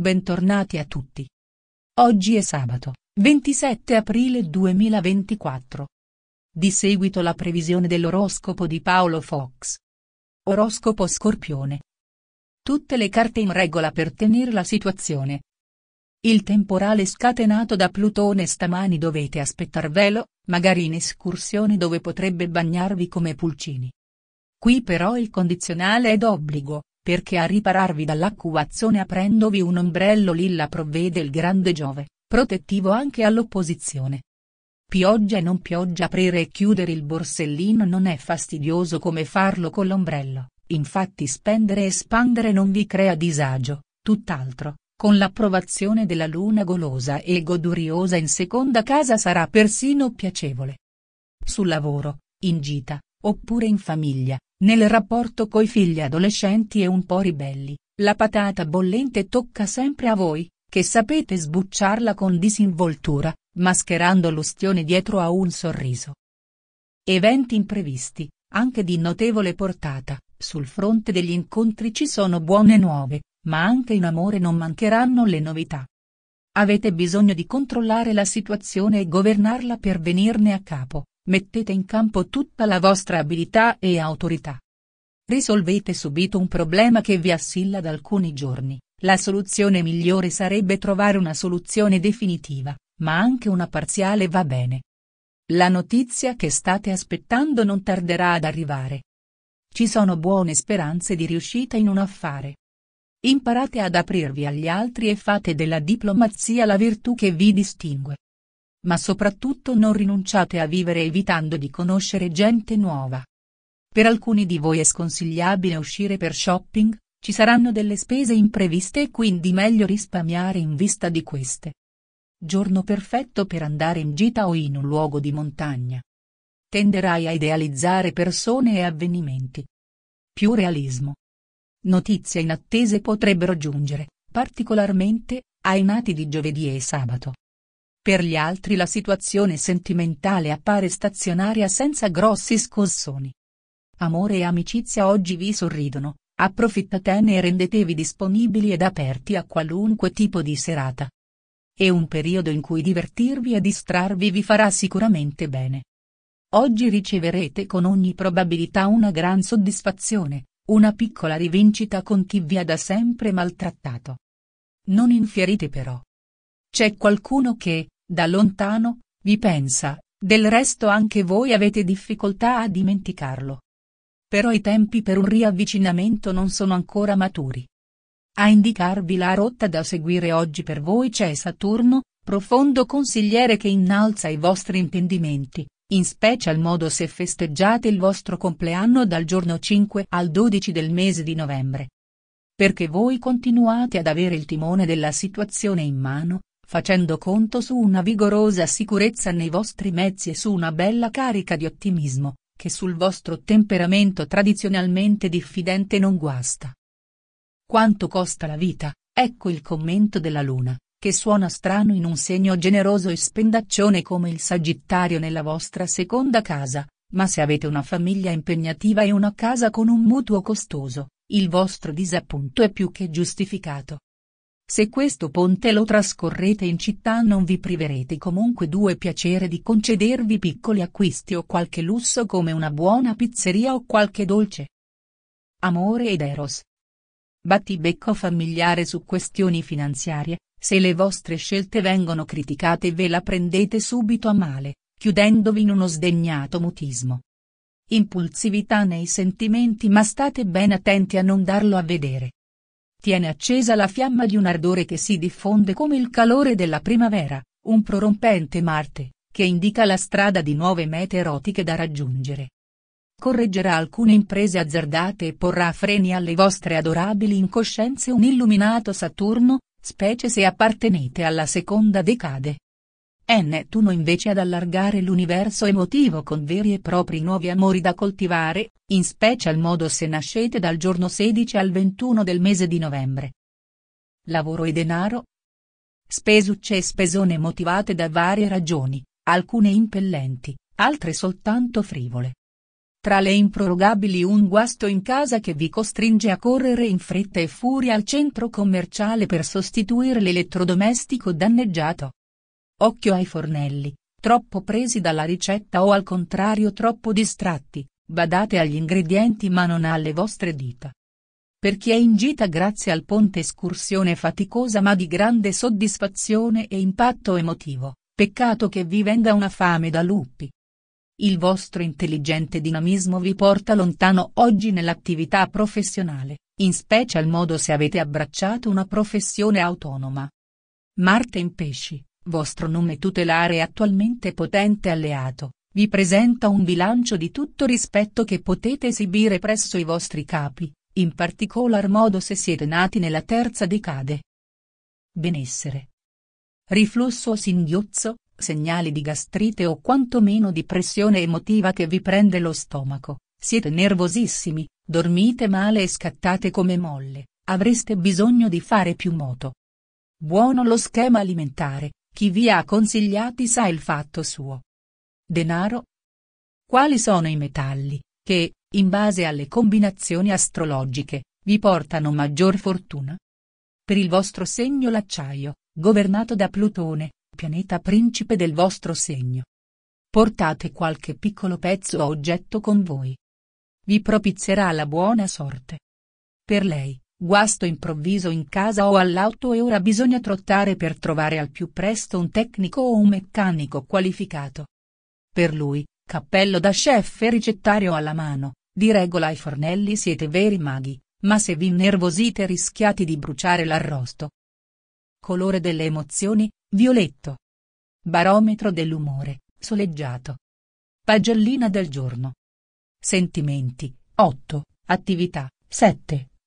Bentornati a tutti. Oggi è sabato, 27 aprile 2024. Di seguito la previsione dell'oroscopo di Paolo Fox. Oroscopo Scorpione. Tutte le carte in regola per tenere la situazione. Il temporale scatenato da Plutone stamani dovete aspettarvelo, magari in escursione dove potrebbe bagnarvi come pulcini. Qui però il condizionale è d'obbligo, perché a ripararvi dall'accuazzone aprendovi un ombrello lilla provvede il grande Giove, protettivo anche all'opposizione. Pioggia e non pioggia aprire e chiudere il borsellino non è fastidioso come farlo con l'ombrello, infatti spendere e espandere non vi crea disagio, tutt'altro, con l'approvazione della luna golosa e goduriosa in seconda casa sarà persino piacevole. Sul lavoro, in gita, oppure in famiglia, nel rapporto coi figli adolescenti e un po' ribelli, la patata bollente tocca sempre a voi, che sapete sbucciarla con disinvoltura, mascherando l'ustione dietro a un sorriso. Eventi imprevisti, anche di notevole portata, sul fronte degli incontri ci sono buone nuove, ma anche in amore non mancheranno le novità. Avete bisogno di controllare la situazione e governarla per venirne a capo, mettete in campo tutta la vostra abilità e autorità. Risolvete subito un problema che vi assilla da alcuni giorni, la soluzione migliore sarebbe trovare una soluzione definitiva, ma anche una parziale va bene. La notizia che state aspettando non tarderà ad arrivare. Ci sono buone speranze di riuscita in un affare. Imparate ad aprirvi agli altri e fate della diplomazia la virtù che vi distingue. Ma soprattutto non rinunciate a vivere evitando di conoscere gente nuova. Per alcuni di voi è sconsigliabile uscire per shopping, ci saranno delle spese impreviste e quindi meglio risparmiare in vista di queste. Giorno perfetto per andare in gita o in un luogo di montagna. Tenderai a idealizzare persone e avvenimenti. Più realismo. Notizie inattese potrebbero giungere, particolarmente, ai nati di giovedì e sabato. Per gli altri la situazione sentimentale appare stazionaria senza grossi scossoni. Amore e amicizia oggi vi sorridono, approfittatene e rendetevi disponibili ed aperti a qualunque tipo di serata. È un periodo in cui divertirvi e distrarvi vi farà sicuramente bene. Oggi riceverete con ogni probabilità una gran soddisfazione, una piccola rivincita con chi vi ha da sempre maltrattato. Non infierite però. C'è qualcuno che, da lontano, vi pensa, del resto anche voi avete difficoltà a dimenticarlo. Però i tempi per un riavvicinamento non sono ancora maturi. A indicarvi la rotta da seguire oggi per voi c'è Saturno, profondo consigliere che innalza i vostri intendimenti, in special modo se festeggiate il vostro compleanno dal giorno 5 al 12 del mese di novembre. Perché voi continuate ad avere il timone della situazione in mano, facendo conto su una vigorosa sicurezza nei vostri mezzi e su una bella carica di ottimismo, che sul vostro temperamento tradizionalmente diffidente non guasta. Quanto costa la vita? Ecco il commento della Luna, che suona strano in un segno generoso e spendaccione come il Sagittario nella vostra seconda casa, ma se avete una famiglia impegnativa e una casa con un mutuo costoso, il vostro disappunto è più che giustificato. Se questo ponte lo trascorrete in città non vi priverete comunque due piacere di concedervi piccoli acquisti o qualche lusso come una buona pizzeria o qualche dolce. Amore ed Eros. Battibecco familiare su questioni finanziarie, se le vostre scelte vengono criticate ve la prendete subito a male, chiudendovi in uno sdegnato mutismo. Impulsività nei sentimenti ma state ben attenti a non darlo a vedere tiene accesa la fiamma di un ardore che si diffonde come il calore della primavera, un prorompente Marte, che indica la strada di nuove mete erotiche da raggiungere. Correggerà alcune imprese azzardate e porrà freni alle vostre adorabili incoscienze un illuminato Saturno, specie se appartenete alla seconda decade. È Nettuno invece ad allargare l'universo emotivo con veri e propri nuovi amori da coltivare, in special modo se nascete dal giorno 16 al 21 del mese di novembre. Lavoro e denaro? Spesucce e spesone motivate da varie ragioni, alcune impellenti, altre soltanto frivole. Tra le improrogabili un guasto in casa che vi costringe a correre in fretta e furia al centro commerciale per sostituire l'elettrodomestico danneggiato Occhio ai fornelli, troppo presi dalla ricetta o al contrario troppo distratti, badate agli ingredienti ma non alle vostre dita. Per chi è in gita grazie al ponte escursione faticosa ma di grande soddisfazione e impatto emotivo, peccato che vi venga una fame da lupi. Il vostro intelligente dinamismo vi porta lontano oggi nell'attività professionale, in special modo se avete abbracciato una professione autonoma. Marte in pesci, vostro nome tutelare e attualmente potente alleato, vi presenta un bilancio di tutto rispetto che potete esibire presso i vostri capi, in particolar modo se siete nati nella terza decade. Benessere. Riflusso o singhiozzo, segnali di gastrite o quantomeno di pressione emotiva che vi prende lo stomaco, siete nervosissimi, dormite male e scattate come molle, avreste bisogno di fare più moto. Buono lo schema alimentare, chi vi ha consigliati sa il fatto suo. Denaro? Quali sono i metalli, che, in base alle combinazioni astrologiche, vi portano maggior fortuna? Per il vostro segno l'acciaio, governato da Plutone, pianeta principe del vostro segno. Portate qualche piccolo pezzo o oggetto con voi. Vi propizierà la buona sorte. Per lei, Guasto improvviso in casa o all'auto e ora bisogna trottare per trovare al più presto un tecnico o un meccanico qualificato. Per lui, cappello da chef e ricettario alla mano, di regola ai fornelli siete veri maghi, ma se vi innervosite rischiate di bruciare l'arrosto. Colore delle emozioni, violetto. Barometro dell'umore, soleggiato. Pagellina del giorno. Sentimenti, 8, attività, 7.